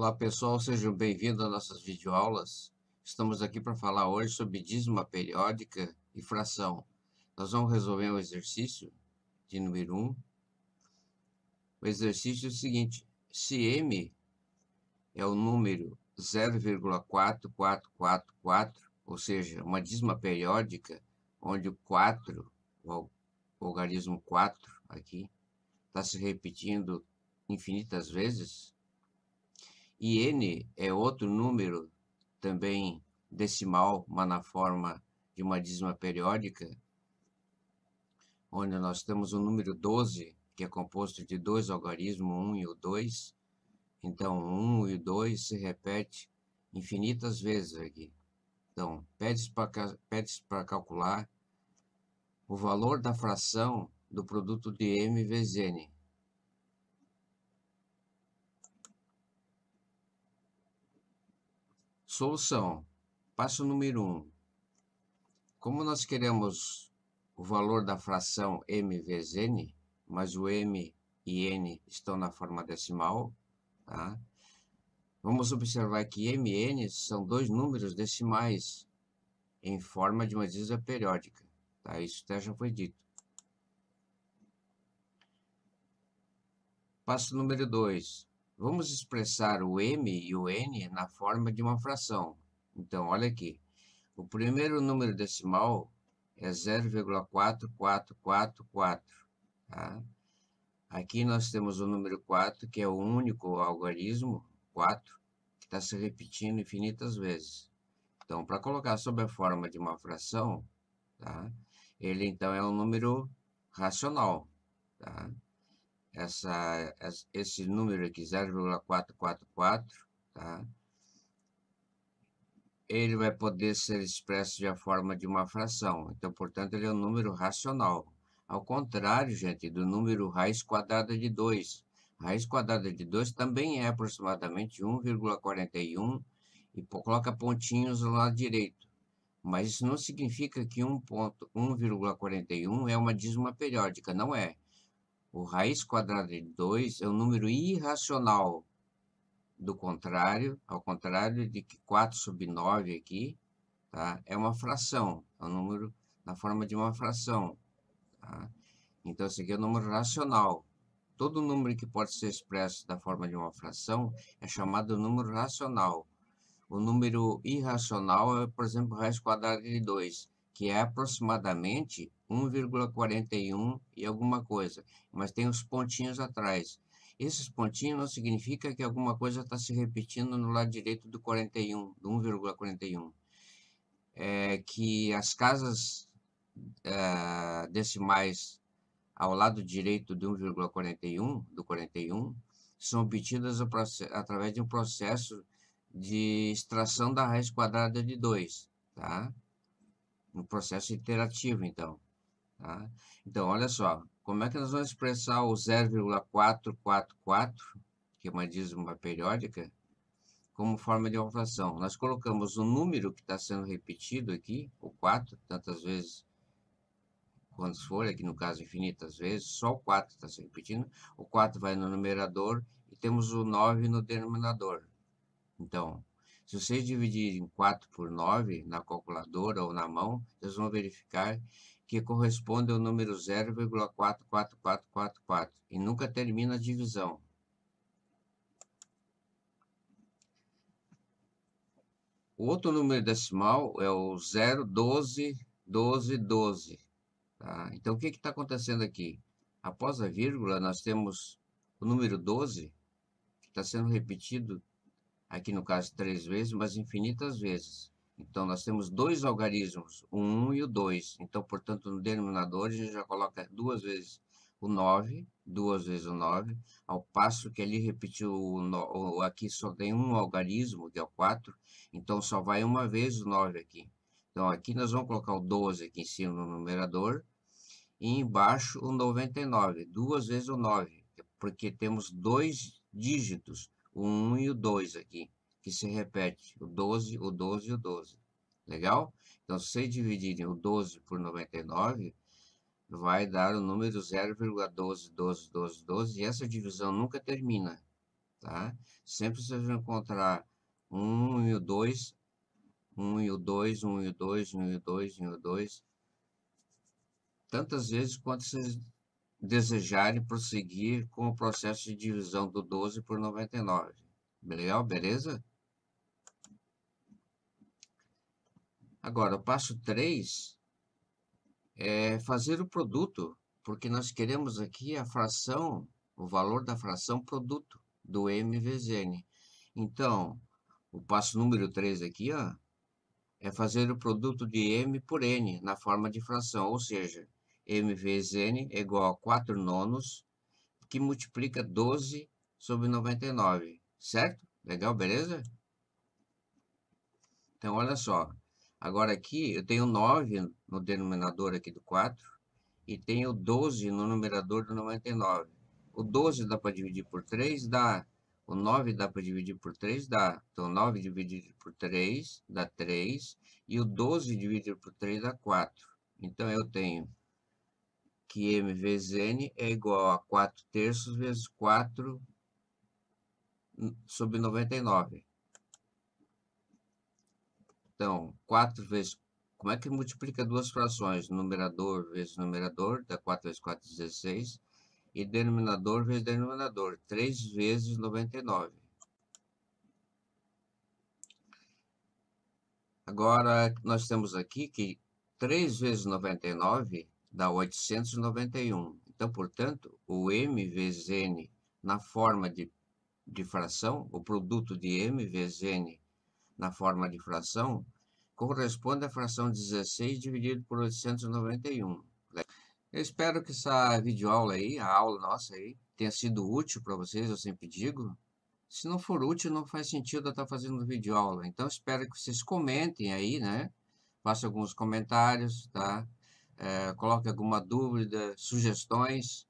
Olá pessoal, sejam bem-vindos às nossas videoaulas. Estamos aqui para falar hoje sobre dízima periódica e fração. Nós vamos resolver um exercício de número 1. Um. O exercício é o seguinte, se M é o número 0,4444, ou seja, uma dízima periódica, onde o 4, o algarismo 4 aqui, está se repetindo infinitas vezes, e n é outro número também decimal, mas na forma de uma dízima periódica, onde nós temos o número 12, que é composto de dois algarismos, o 1 e o 2. Então, um 1 e o 2 se repete infinitas vezes aqui. Então, pede para pede calcular o valor da fração do produto de m vezes n. Solução. Passo número 1. Um. Como nós queremos o valor da fração m vezes n, mas o m e n estão na forma decimal, tá? vamos observar que m e n são dois números decimais em forma de uma dízima periódica. Tá? Isso até já foi dito. Passo número 2. Vamos expressar o m e o n na forma de uma fração. Então, olha aqui. O primeiro número decimal é 0,4444. Tá? Aqui nós temos o número 4, que é o único algarismo, 4, que está se repetindo infinitas vezes. Então, para colocar sob a forma de uma fração, tá? ele então é um número racional. Tá? essa, esse número aqui, 0,444, tá? ele vai poder ser expresso de a forma de uma fração. Então, portanto, ele é um número racional. Ao contrário, gente, do número raiz quadrada de 2. Raiz quadrada de 2 também é aproximadamente 1,41 e coloca pontinhos no lado direito. Mas isso não significa que 1,41 é uma dízima periódica, não é. O raiz quadrada de 2 é um número irracional. Do contrário, ao contrário de que 4 sub 9 aqui, tá? É uma fração, é um número na forma de uma fração. Tá? Então, esse aqui é o um número racional. Todo número que pode ser expresso da forma de uma fração é chamado número racional. O número irracional é, por exemplo, raiz quadrada de 2, que é aproximadamente 1,41 e alguma coisa, mas tem os pontinhos atrás. Esses pontinhos não significa que alguma coisa está se repetindo no lado direito do 41, do 1,41. É que as casas é, decimais ao lado direito do 1,41, do 41, são obtidas através de um processo de extração da raiz quadrada de 2, tá? Um processo iterativo então. Tá? Então, olha só, como é que nós vamos expressar o 0,444, que é uma dízima periódica, como forma de rotação? Nós colocamos o número que está sendo repetido aqui, o 4, tantas vezes quantas forem, aqui no caso infinitas vezes, só o 4 está se repetindo, o 4 vai no numerador e temos o 9 no denominador. Então, se vocês dividirem 4 por 9 na calculadora ou na mão, vocês vão verificar que corresponde ao número 0,44444, e nunca termina a divisão. O outro número decimal é o 0121212. Tá? Então, o que está acontecendo aqui? Após a vírgula, nós temos o número 12, que está sendo repetido, aqui no caso três vezes, mas infinitas vezes. Então, nós temos dois algarismos, o 1 e o 2. Então, portanto, no denominador, a gente já coloca duas vezes o 9, duas vezes o 9, ao passo que ali repetiu o, no, aqui só tem um algarismo, que é o 4, então só vai uma vez o 9 aqui. Então, aqui nós vamos colocar o 12 aqui em cima no numerador, e embaixo o 99, duas vezes o 9, porque temos dois dígitos, o 1 e o 2 aqui que se repete, o 12, o 12 e o 12. Legal? Então, se vocês dividirem o 12 por 99, vai dar o número 0,12, 12, 12, 12, e essa divisão nunca termina, tá? Sempre vocês vão encontrar 1 e o 2, 1 e o 2, 1 e o 2, 1 e o 2, 1 e o 2, tantas vezes quanto vocês desejarem prosseguir com o processo de divisão do 12 por 99. Legal? Beleza? Agora, o passo 3 é fazer o produto, porque nós queremos aqui a fração, o valor da fração produto do m vezes n Então, o passo número 3 aqui, ó, é fazer o produto de M por N na forma de fração, ou seja, M vezes N é igual a 4 nonos, que multiplica 12 sobre 99, certo? Legal, beleza? Então, olha só, Agora aqui eu tenho 9 no denominador aqui do 4 e tenho 12 no numerador do 99. O 12 dá para dividir por 3, dá. O 9 dá para dividir por 3, dá. Então 9 dividido por 3 dá 3 e o 12 dividido por 3 dá 4. Então eu tenho que m vezes n é igual a 4 terços vezes 4 sobre 99. Então, 4 vezes... Como é que multiplica duas frações? Numerador vezes numerador, dá 4 vezes 4, 16. E denominador vezes denominador, 3 vezes 99. Agora, nós temos aqui que 3 vezes 99 dá 891. Então, portanto, o m vezes n na forma de, de fração, o produto de m vezes n na forma de fração, corresponde à fração 16 dividido por 891. Né? Eu espero que essa videoaula aí, a aula nossa aí, tenha sido útil para vocês, eu sempre digo. Se não for útil, não faz sentido eu estar tá fazendo videoaula. Então, espero que vocês comentem aí, né? Façam alguns comentários, tá? É, coloque alguma dúvida, sugestões.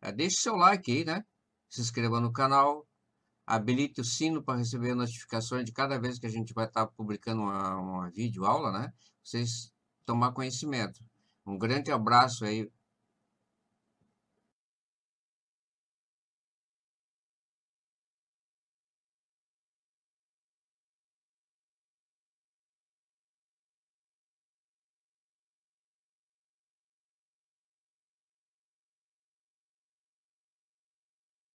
É, deixe seu like aí, né? Se inscreva no canal, habilite o sino para receber notificações de cada vez que a gente vai estar tá publicando uma, uma vídeo aula, né? Vocês tomar conhecimento. Um grande abraço aí